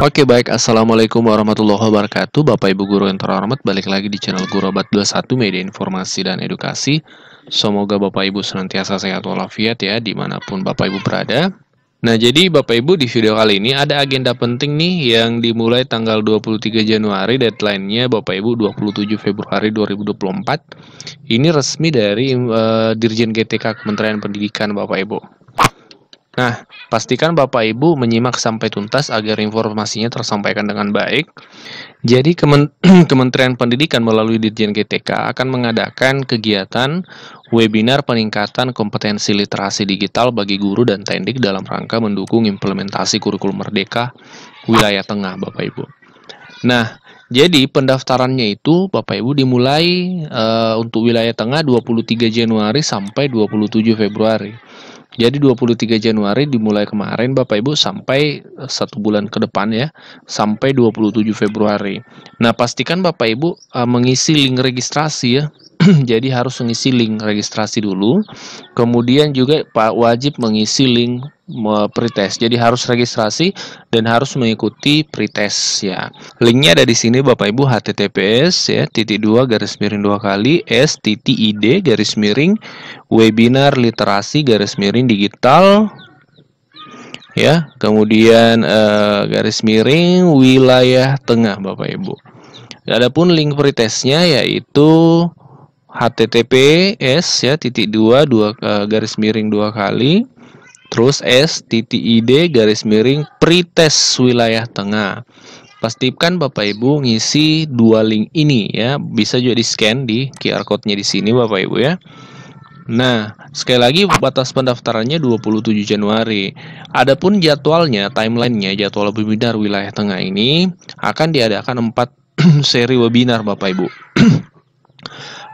Oke baik, Assalamualaikum warahmatullahi wabarakatuh Bapak Ibu Guru yang terhormat, balik lagi di channel Guru Obat 21 Media Informasi dan Edukasi Semoga Bapak Ibu senantiasa sehat walafiat ya, dimanapun Bapak Ibu berada Nah jadi Bapak Ibu di video kali ini ada agenda penting nih yang dimulai tanggal 23 Januari deadline-nya Bapak Ibu 27 Februari 2024 Ini resmi dari uh, Dirjen GTK Kementerian Pendidikan Bapak Ibu Nah, pastikan Bapak Ibu menyimak sampai tuntas agar informasinya tersampaikan dengan baik. Jadi Kementerian Pendidikan melalui Ditjen GTK akan mengadakan kegiatan webinar peningkatan kompetensi literasi digital bagi guru dan tendik dalam rangka mendukung implementasi kurikulum merdeka wilayah tengah Bapak Ibu. Nah, jadi pendaftarannya itu Bapak Ibu dimulai uh, untuk wilayah tengah 23 Januari sampai 27 Februari. Jadi 23 Januari dimulai kemarin Bapak Ibu sampai eh, satu bulan ke depan ya, sampai 27 Februari. Nah, pastikan Bapak Ibu eh, mengisi link registrasi ya. jadi harus mengisi link registrasi dulu. Kemudian juga Pak wajib mengisi link pretest. Jadi harus registrasi dan harus mengikuti pretest ya. Linknya ada di sini Bapak Ibu https ya titik dua garis miring dua kali s titik id garis miring webinar literasi garis miring digital ya kemudian eh, garis miring wilayah tengah Bapak Ibu. Adapun link pretestnya yaitu https ya titik dua dua eh, garis miring dua kali terus s titik id garis miring pretest wilayah tengah pastikan Bapak Ibu ngisi dua link ini ya bisa juga di scan di QR code-nya di sini Bapak Ibu ya Nah, sekali lagi batas pendaftarannya 27 Januari. Adapun jadwalnya, timelinenya, jadwal webinar wilayah tengah ini akan diadakan 4 seri webinar Bapak Ibu.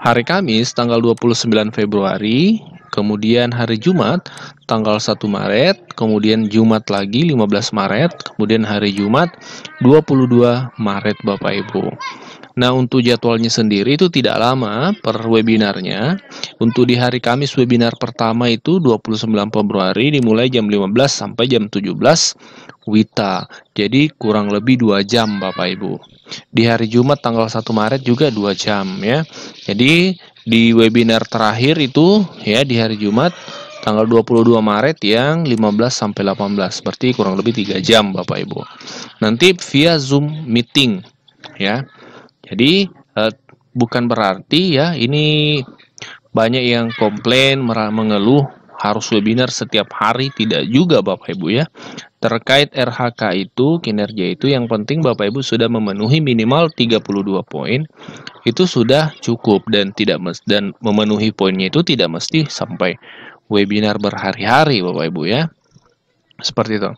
hari Kamis tanggal 29 Februari kemudian hari Jumat tanggal 1 Maret, kemudian Jumat lagi 15 Maret, kemudian hari Jumat 22 Maret Bapak Ibu. Nah, untuk jadwalnya sendiri itu tidak lama per webinarnya. Untuk di hari Kamis webinar pertama itu 29 Februari dimulai jam 15 sampai jam 17 Wita. Jadi kurang lebih 2 jam Bapak Ibu. Di hari Jumat tanggal 1 Maret juga 2 jam ya. Jadi di webinar terakhir itu ya di hari Jumat tanggal 22 Maret yang 15 sampai 18 berarti kurang lebih 3 jam Bapak Ibu. Nanti via Zoom meeting ya. Jadi eh, bukan berarti ya ini banyak yang komplain merah mengeluh harus webinar setiap hari tidak juga Bapak Ibu ya. Terkait RHK itu, kinerja itu yang penting Bapak Ibu sudah memenuhi minimal 32 poin itu sudah cukup dan tidak dan memenuhi poinnya itu tidak mesti sampai webinar berhari-hari Bapak Ibu ya. Seperti itu.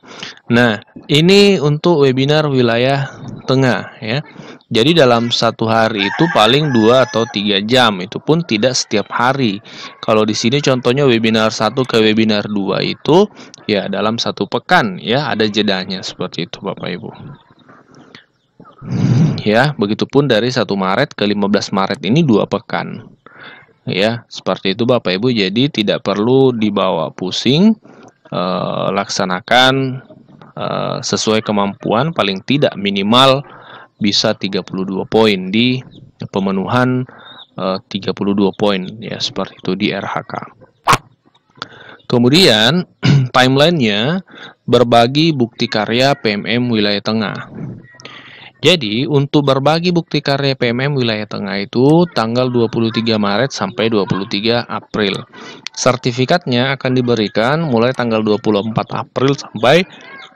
Nah, ini untuk webinar wilayah tengah ya. Jadi dalam satu hari itu paling dua atau tiga jam itu pun tidak setiap hari. Kalau di sini contohnya webinar satu ke webinar dua itu ya dalam satu pekan ya ada jedanya seperti itu Bapak Ibu ya. Begitupun dari 1 Maret ke 15 Maret ini dua pekan. Ya, seperti itu Bapak Ibu. Jadi tidak perlu dibawa pusing e, laksanakan e, sesuai kemampuan paling tidak minimal bisa 32 poin di pemenuhan e, eh, 32 poin ya seperti itu di RHK. Kemudian, timelinenya berbagi bukti karya PMM wilayah tengah. Jadi untuk berbagi bukti karya PMM wilayah tengah itu tanggal 23 Maret sampai 23 April. Sertifikatnya akan diberikan mulai tanggal 24 April sampai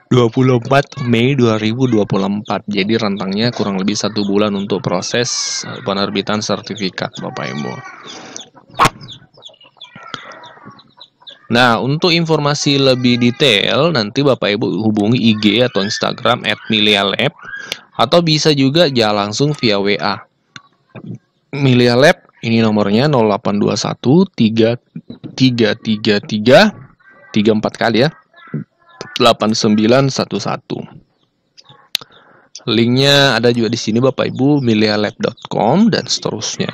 24 Mei 2024. Jadi rentangnya kurang lebih satu bulan untuk proses eh, penerbitan sertifikat Bapak Ibu. Nah, untuk informasi lebih detail, nanti Bapak Ibu hubungi IG atau Instagram @milialab atau bisa juga ya langsung via WA. Milia Lab ini nomornya 0821 3333 34 kali ya 8911. Linknya ada juga di sini Bapak Ibu milialab.com dan seterusnya.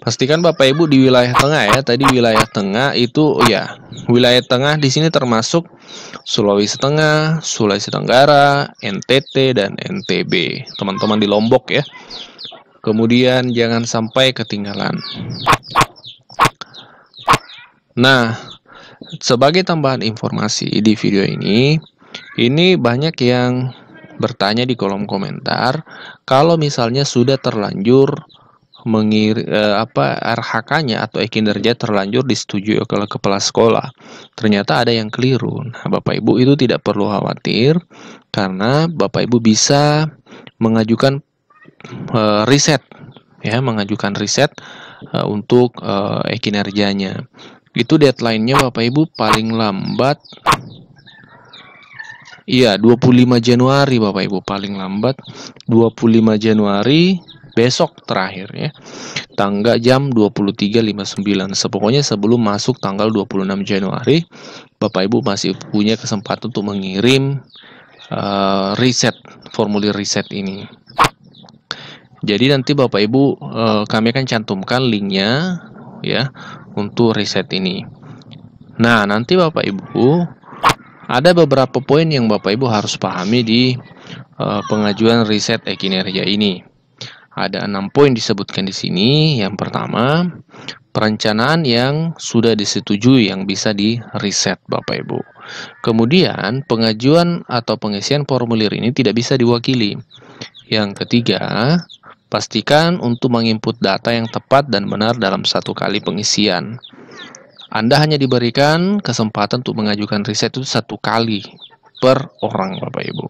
Pastikan Bapak Ibu di wilayah tengah ya. Tadi wilayah tengah itu ya, wilayah tengah di sini termasuk Sulawesi Tengah, Sulawesi Tenggara, NTT dan NTB. Teman-teman di Lombok ya. Kemudian jangan sampai ketinggalan. Nah, sebagai tambahan informasi di video ini, ini banyak yang bertanya di kolom komentar kalau misalnya sudah terlanjur mengir eh, apa RHK-nya atau ekinerja terlanjur disetujui oleh kepala sekolah. Ternyata ada yang keliru. Nah, Bapak Ibu itu tidak perlu khawatir karena Bapak Ibu bisa mengajukan eh, riset ya, mengajukan riset eh, untuk eh, Itu deadline-nya Bapak Ibu paling lambat Iya, 25 Januari Bapak Ibu paling lambat 25 Januari besok terakhir ya. Tanggal jam 23.59. Sepokoknya sebelum masuk tanggal 26 Januari, Bapak Ibu masih punya kesempatan untuk mengirim uh, riset formulir riset ini. Jadi nanti Bapak Ibu uh, kami akan cantumkan linknya ya untuk riset ini. Nah, nanti Bapak Ibu ada beberapa poin yang Bapak Ibu harus pahami di uh, pengajuan riset ekinerja ini. Ada enam poin disebutkan di sini. Yang pertama, perencanaan yang sudah disetujui yang bisa di reset Bapak Ibu. Kemudian, pengajuan atau pengisian formulir ini tidak bisa diwakili. Yang ketiga, pastikan untuk menginput data yang tepat dan benar dalam satu kali pengisian. Anda hanya diberikan kesempatan untuk mengajukan riset itu satu kali per orang Bapak Ibu.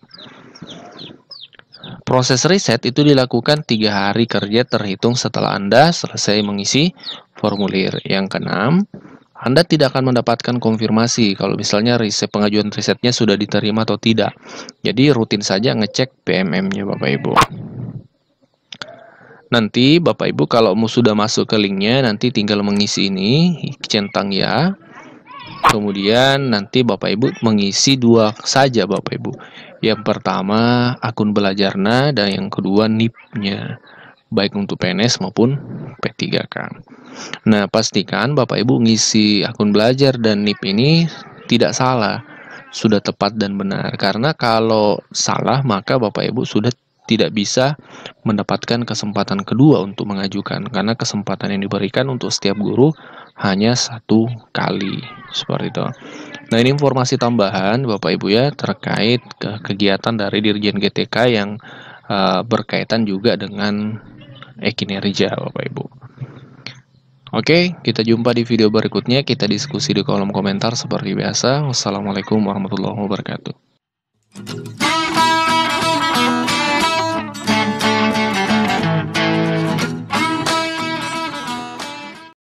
Proses riset itu dilakukan tiga hari kerja terhitung setelah Anda selesai mengisi formulir. Yang keenam, Anda tidak akan mendapatkan konfirmasi kalau misalnya riset pengajuan risetnya sudah diterima atau tidak. Jadi rutin saja ngecek PMM-nya Bapak Ibu. Nanti Bapak Ibu kalau mau sudah masuk ke linknya nanti tinggal mengisi ini, centang ya. Kemudian nanti Bapak Ibu mengisi dua saja Bapak Ibu. Yang pertama akun belajarnya dan yang kedua NIP-nya baik untuk PNS maupun P3K. Kan. Nah, pastikan Bapak Ibu ngisi akun belajar dan NIP ini tidak salah, sudah tepat dan benar. Karena kalau salah maka Bapak Ibu sudah tidak bisa mendapatkan kesempatan kedua untuk mengajukan karena kesempatan yang diberikan untuk setiap guru hanya satu kali seperti itu. Nah ini informasi tambahan Bapak Ibu ya terkait ke kegiatan dari Dirjen GTK yang uh, berkaitan juga dengan Ekinerja Bapak Ibu. Oke, kita jumpa di video berikutnya. Kita diskusi di kolom komentar seperti biasa. Wassalamualaikum warahmatullahi wabarakatuh.